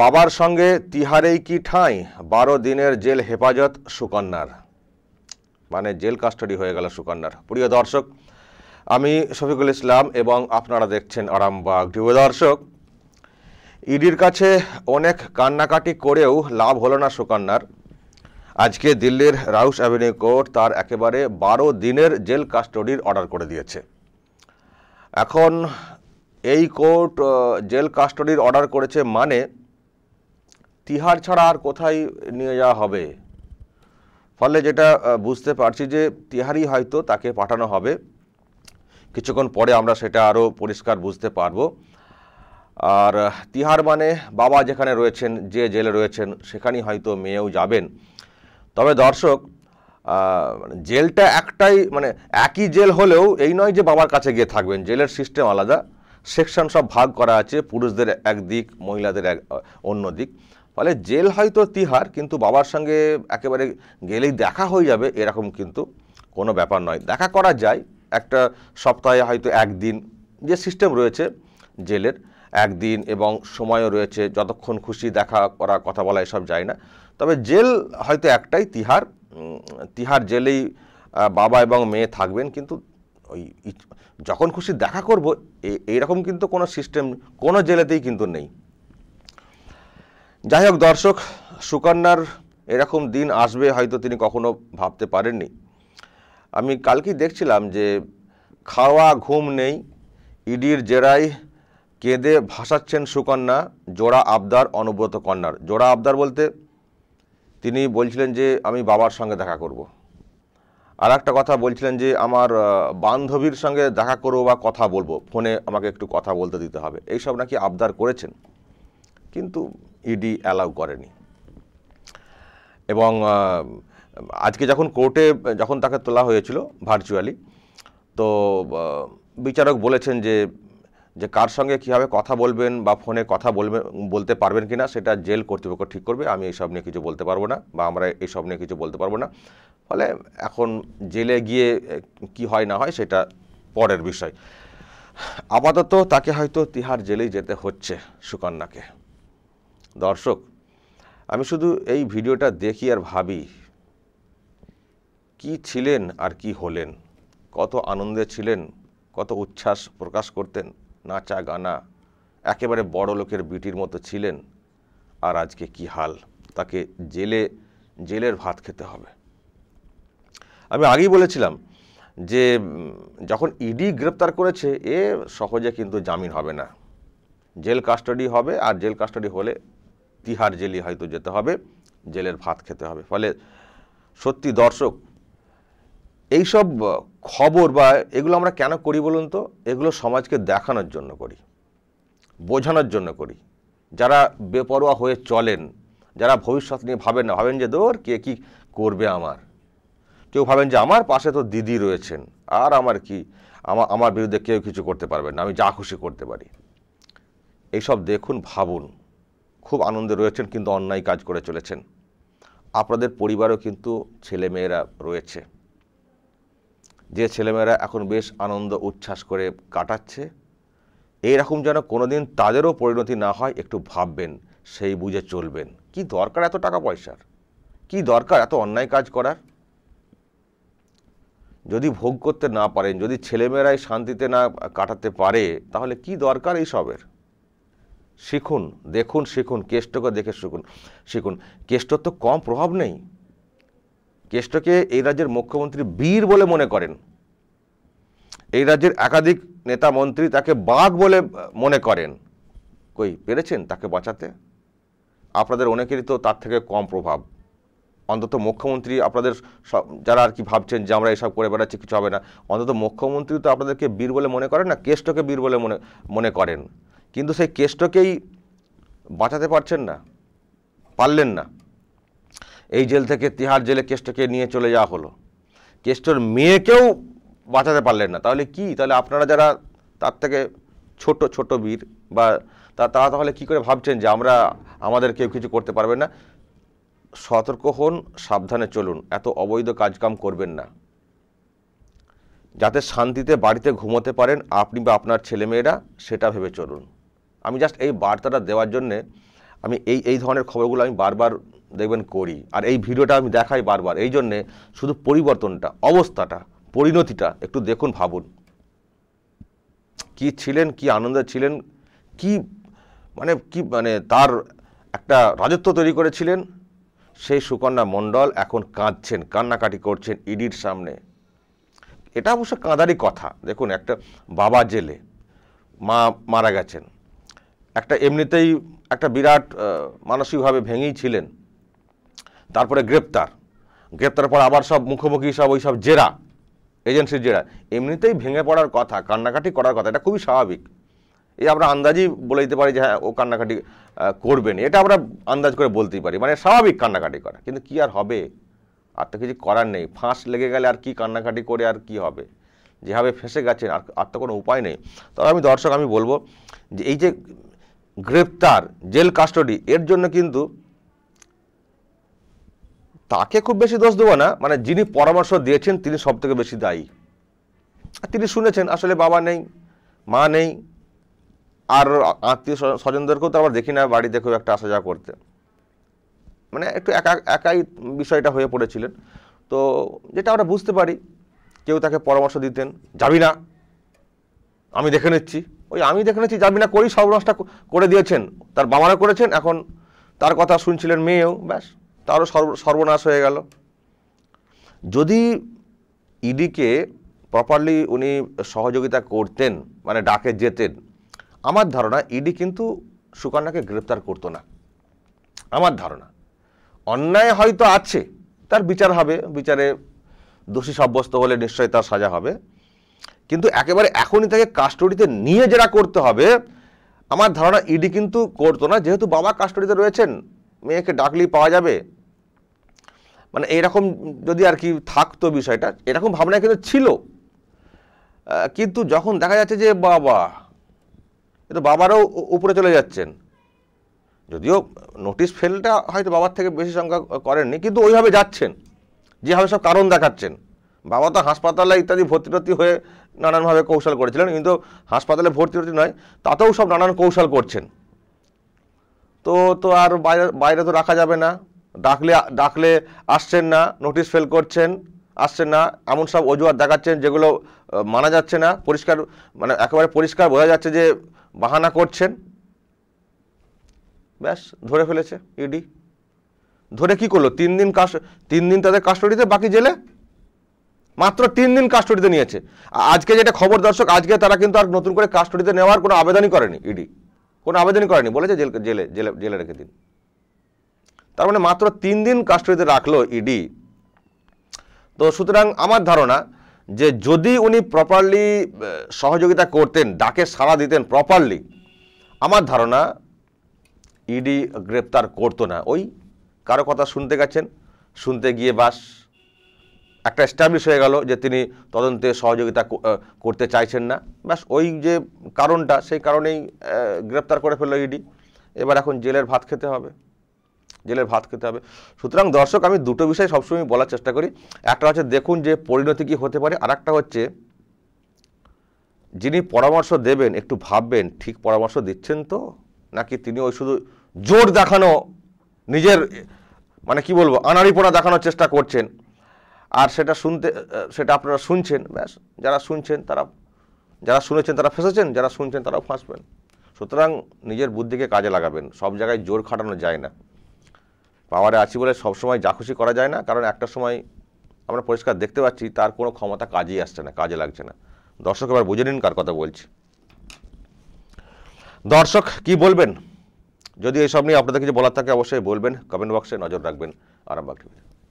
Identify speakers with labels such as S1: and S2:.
S1: বাবার সঙ্গে তিহারেই কি ঠাঁই বারো দিনের জেল হেফাজত সুকন্যার মানে জেল কাস্টডি হয়ে গেল সুকন্যার প্রিয় দর্শক আমি শফিকুল ইসলাম এবং আপনারা দেখছেন আরামবাগ প্রিয় দর্শক ইডির কাছে অনেক কান্নাকাটি করেও লাভ হলো না সুকন্যার আজকে দিল্লির রাউস অ্যাভিনিউ কোর্ট তার একেবারে বারো দিনের জেল কাস্টডির অর্ডার করে দিয়েছে এখন এই কোর্ট জেল কাস্টডির অর্ডার করেছে মানে তিহার ছাড়া আর কোথায় নিয়ে যাওয়া হবে ফলে যেটা বুঝতে পারছি যে তিহারই হয়তো তাকে পাঠানো হবে কিছুক্ষণ পরে আমরা সেটা আরও পরিষ্কার বুঝতে পারবো আর তিহার মানে বাবা যেখানে রয়েছেন যে জেলে রয়েছেন সেখানেই হয়তো মেয়েও যাবেন তবে দর্শক জেলটা একটাই মানে একই জেল হলেও এই নয় যে বাবার কাছে গিয়ে থাকবেন জেলের সিস্টেম আলাদা সেকশন সব ভাগ করা আছে পুরুষদের একদিক মহিলাদের এক অন্য দিক ফলে জেল হয়তো তিহার কিন্তু বাবার সঙ্গে একেবারে গেলেই দেখা হয়ে যাবে এরকম কিন্তু কোনো ব্যাপার নয় দেখা করা যায় একটা সপ্তাহে হয়তো একদিন যে সিস্টেম রয়েছে জেলের একদিন এবং সময়ও রয়েছে যতক্ষণ খুশি দেখা করা কথা বলা এসব যায় না তবে জেল হয়তো একটাই তিহার তিহার জেলেই বাবা এবং মেয়ে থাকবেন কিন্তু ওই যখন খুশি দেখা করবো এইরকম কিন্তু কোনো সিস্টেম কোনো জেলেতেই কিন্তু নেই যাই হোক দর্শক সুকন্যার এরকম দিন আসবে হয়তো তিনি কখনো ভাবতে পারেননি আমি কালকেই দেখছিলাম যে খাওয়া ঘুম নেই ইডির জেরায় কেঁদে ভাসাচ্ছেন সুকন্যা জোড়া আবদার অনুব্রত কন্যার জোড়া আবদার বলতে তিনি বলছিলেন যে আমি বাবার সঙ্গে দেখা করব। আর একটা কথা বলছিলেন যে আমার বান্ধবীর সঙ্গে দেখা করবো বা কথা বলবো ফোনে আমাকে একটু কথা বলতে দিতে হবে এইসব নাকি আবদার করেছেন কিন্তু ইডি e অ্যালাউ করেনি এবং আজকে যখন কোর্টে যখন তাকে তোলা হয়েছিল ভার্চুয়ালি তো বিচারক বলেছেন যে যে কার সঙ্গে কীভাবে কথা বলবেন বা ফোনে কথা বলবেন বলতে পারবেন কি না সেটা জেল কর্তৃপক্ষ ঠিক করবে আমি এইসব নিয়ে কিছু বলতে পারবো না বা আমরা এইসব নিয়ে কিছু বলতে পারবো না ফলে এখন জেলে গিয়ে কি হয় না হয় সেটা পরের বিষয় আপাতত তাকে হয়তো তিহার জেলেই যেতে হচ্ছে সুকন্যাকে দর্শক আমি শুধু এই ভিডিওটা দেখি আর ভাবি কি ছিলেন আর কি হলেন কত আনন্দে ছিলেন কত উচ্ছ্বাস প্রকাশ করতেন নাচা গানা একেবারে বড় লোকের বিটির মতো ছিলেন আর আজকে কি হাল তাকে জেলে জেলের ভাত খেতে হবে আমি আগেই বলেছিলাম যে যখন ইডি গ্রেপ্তার করেছে এ সহজে কিন্তু জামিন হবে না জেল কাস্টাডি হবে আর জেল কাস্টাডি হলে তিহার জেলে হয়তো যেতে হবে জেলের ভাত খেতে হবে ফলে সত্যি দর্শক এইসব খবর বা এগুলো আমরা কেন করি বলুন তো এগুলো সমাজকে দেখানোর জন্য করি বোঝানোর জন্য করি যারা বেপরোয়া হয়ে চলেন যারা ভবিষ্যৎ নিয়ে ভাবেন না ভাবেন যে দোর কে কী করবে আমার কেউ ভাবেন যে আমার পাশে তো দিদি রয়েছেন আর আমার কি আমার আমার বিরুদ্ধে কেউ কিছু করতে পারবে না আমি যা খুশি করতে পারি এইসব দেখুন ভাবুন খুব আনন্দে রয়েছেন কিন্তু অন্যায় কাজ করে চলেছেন আপনাদের পরিবারও কিন্তু ছেলেমেয়েরা রয়েছে যে ছেলেমেয়েরা এখন বেশ আনন্দ উচ্ছ্বাস করে কাটাচ্ছে এইরকম যেন কোনোদিন তাদেরও পরিণতি না হয় একটু ভাববেন সেই বুঝে চলবেন কি দরকার এত টাকা পয়সার কি দরকার এত অন্যায় কাজ করার যদি ভোগ করতে না পারেন যদি ছেলেমেয়েরাই শান্তিতে না কাটাতে পারে তাহলে কি দরকার এই সবের শিখুন দেখুন শিখুন কেষ্টকে দেখে শিখুন শিখুন কেষ্টর তো কম প্রভাব নেই কেষ্টকে এই রাজ্যের মুখ্যমন্ত্রী বীর বলে মনে করেন এই রাজ্যের একাধিক নেতা মন্ত্রী তাকে বাঘ বলে মনে করেন কই পেরেছেন তাকে বাঁচাতে আপনাদের অনেকেরই তো তার থেকে কম প্রভাব অন্তত মুখ্যমন্ত্রী আপনাদের যারা আর কি ভাবছেন যে আমরা এসব করে বেড়াচ্ছি কিছু হবে না অন্তত মুখ্যমন্ত্রী তো আপনাদেরকে বীর বলে মনে করেন না কেষ্টকে বীর বলে মনে মনে করেন কিন্তু সেই কেষ্টকেই বাঁচাতে পারছেন না পারলেন না এই জেল থেকে তিহার জেলে কেষ্টকে নিয়ে চলে যাওয়া হলো কেষ্টর মেয়েকেও বাঁচাতে পারলেন না তাহলে কি তাহলে আপনারা যারা তার থেকে ছোট ছোট বীর বা তা তারা তাহলে কি করে ভাবছেন যে আমরা আমাদের কেউ কিছু করতে পারবে না সতর্ক হন সাবধানে চলুন এত অবৈধ কাজকাম করবেন না যাতে শান্তিতে বাড়িতে ঘুমোতে পারেন আপনি বা আপনার ছেলেমেয়েরা সেটা ভেবে চলুন আমি জাস্ট এই বার্তাটা দেওয়ার জন্যে আমি এই এই ধরনের খবরগুলো আমি বারবার দেখবেন করি আর এই ভিডিওটা আমি দেখাই বারবার এই জন্যে শুধু পরিবর্তনটা অবস্থাটা পরিণতিটা একটু দেখুন ভাবুন কি ছিলেন কি আনন্দে ছিলেন কি মানে কি মানে তার একটা রাজত্ব তৈরি করেছিলেন সেই সুকন্যা মণ্ডল এখন কাঁদছেন কান্নাকাটি করছেন ইডির সামনে এটা অবশ্য কাঁদারই কথা দেখুন একটা বাবা জেলে মা মারা গেছেন একটা এমনিতেই একটা বিরাট মানসিকভাবে ভেঙেই ছিলেন তারপরে গ্রেপ্তার গ্রেপ্তার পর আবার সব মুখোমুখি সব ওই সব জেরা এজেন্সির জেরা এমনিতেই ভেঙে পড়ার কথা কান্নাকাটি করার কথা এটা খুবই স্বাভাবিক এই আমরা আন্দাজই বলে দিতে পারি যে হ্যাঁ ও কান্নাকাটি করবেন এটা আমরা আন্দাজ করে বলতেই পারি মানে স্বাভাবিক কান্নাকাটি করা কিন্তু কি আর হবে আর তো কিছু করার নেই ফাঁস লেগে গেলে আর কি কান্নাকাটি করে আর কি হবে যেভাবে ফেঁসে গেছেন আর আর তো কোনো উপায় নেই তবে আমি দর্শক আমি বলবো যে এই যে গ্রেপ্তার জেল কাস্টডি এর জন্য কিন্তু তাকে খুব বেশি দোষ দেবো না মানে যিনি পরামর্শ দিয়েছেন তিনি সবথেকে বেশি দায়ী আর তিনি শুনেছেন আসলে বাবা নেই মা নেই আর আত্মীয় স্বজনদেরকেও তো আবার দেখি না বাড়ি দেখেও একটা আসা যাওয়া করতে মানে একটু একা একাই বিষয়টা হয়ে পড়েছিলেন তো যেটা আমরা বুঝতে পারি কেউ তাকে পরামর্শ দিতেন যাবি না আমি দেখে নিচ্ছি ওই আমি দেখে নিচ্ছি যাবি না করি সর্বনাশটা করে দিয়েছেন তার বাবারা করেছেন এখন তার কথা শুনছিলেন মেয়েও ব্যাস তারও সর্বনাশ হয়ে গেল যদি ইডিকে প্রপারলি উনি সহযোগিতা করতেন মানে ডাকে যেতেন আমার ধারণা ইডি কিন্তু সুকন্যাকে গ্রেপ্তার করতো না আমার ধারণা অন্যায় হয়তো আছে তার বিচার হবে বিচারে দোষী সাব্যস্ত হলে নিশ্চয়ই তার সাজা হবে কিন্তু একেবারে এখনই তাকে কাস্টডিতে নিয়ে যারা করতে হবে আমার ধারণা ইডি e কিন্তু করতো না যেহেতু বাবা কাস্টডিতে রয়েছেন মেয়েকে ডাকলেই পাওয়া যাবে মানে এরকম যদি আর কি থাকতো বিষয়টা এরকম ভাবনা কিন্তু ছিল কিন্তু যখন দেখা যাচ্ছে যে বাবা কিন্তু বাবারও উপরে চলে যাচ্ছেন যদিও নোটিশ ফেলটা হয়তো বাবার থেকে বেশি সংখ্যা করেননি কিন্তু ওইভাবে যাচ্ছেন যেভাবে সব কারণ দেখাচ্ছেন বাবা তো হাসপাতালে ইত্যাদি ভর্তি টর্তি হয়ে নানানভাবে কৌশল করেছিলেন কিন্তু হাসপাতালে ভর্তি হতে নয় তাতেও সব নানান কৌশল করছেন তো তো আর বাইরে বাইরে তো রাখা যাবে না ডাকলে ডাকলে আসছেন না নোটিশ ফেল করছেন আসছেন না এমন সব অজুহাত দেখাচ্ছেন যেগুলো মানা যাচ্ছে না পরিষ্কার মানে একেবারে পরিষ্কার বোঝা যাচ্ছে যে বাহানা করছেন ব্যাস ধরে ফেলেছে ইডি ধরে কি করলো তিন দিন কাস তিন দিন তাদের কাস্টডিতে বাকি জেলে মাত্র তিন দিন কাস্টডিতে নিয়েছে আজকে যেটা খবর দর্শক আজকে তারা কিন্তু আর নতুন করে কাস্টডিতে নেওয়ার কোনো আবেদনই করেনি ইডি কোনো আবেদনই করেনি বলেছে জেল জেলে জেলে জেলে রেখে দিন তার মানে মাত্র তিন দিন কাস্টডিতে রাখলো ইডি তো সুতরাং আমার ধারণা যে যদি উনি প্রপারলি সহযোগিতা করতেন ডাকে সাড়া দিতেন প্রপারলি আমার ধারণা ইডি গ্রেপ্তার করতো না ওই কারো কথা শুনতে গেছেন শুনতে গিয়ে বাস একটা এস্টাবলিশ হয়ে গেল যে তিনি তদন্তে সহযোগিতা করতে চাইছেন না ব্যাস ওই যে কারণটা সেই কারণেই গ্রেপ্তার করে ফেললো ইডি e এবার এখন জেলের ভাত খেতে হবে জেলের ভাত খেতে হবে সুতরাং দর্শক আমি দুটো বিষয় সবসময় বলার চেষ্টা করি একটা হচ্ছে দেখুন যে পরিণতি কী হতে পারে আর একটা হচ্ছে যিনি পরামর্শ দেবেন একটু ভাববেন ঠিক পরামর্শ দিচ্ছেন তো নাকি তিনি ওই শুধু জোর দেখানো নিজের মানে কি বলবো পোড়া দেখানোর চেষ্টা করছেন আর সেটা শুনতে সেটা আপনারা শুনছেন ব্যাস যারা শুনছেন তারা যারা শুনেছেন তারা ফেসেছেন যারা শুনছেন তারাও ফাঁসবেন সুতরাং নিজের বুদ্ধিকে কাজে লাগাবেন সব জায়গায় জোর খাটানো যায় না পাওয়ারে আছি বলে সবসময় যা খুশি করা যায় না কারণ একটা সময় আমরা পরিষ্কার দেখতে পাচ্ছি তার কোনো ক্ষমতা কাজেই আসছে না কাজে লাগছে না দর্শক এবার বুঝে নিন কার কথা বলছি দর্শক কি বলবেন যদি এসব নিয়ে আপনাদের কিছু বলার থাকে অবশ্যই বলবেন কমেন্ট বক্সে নজর রাখবেন আরামবাগ টিভিতে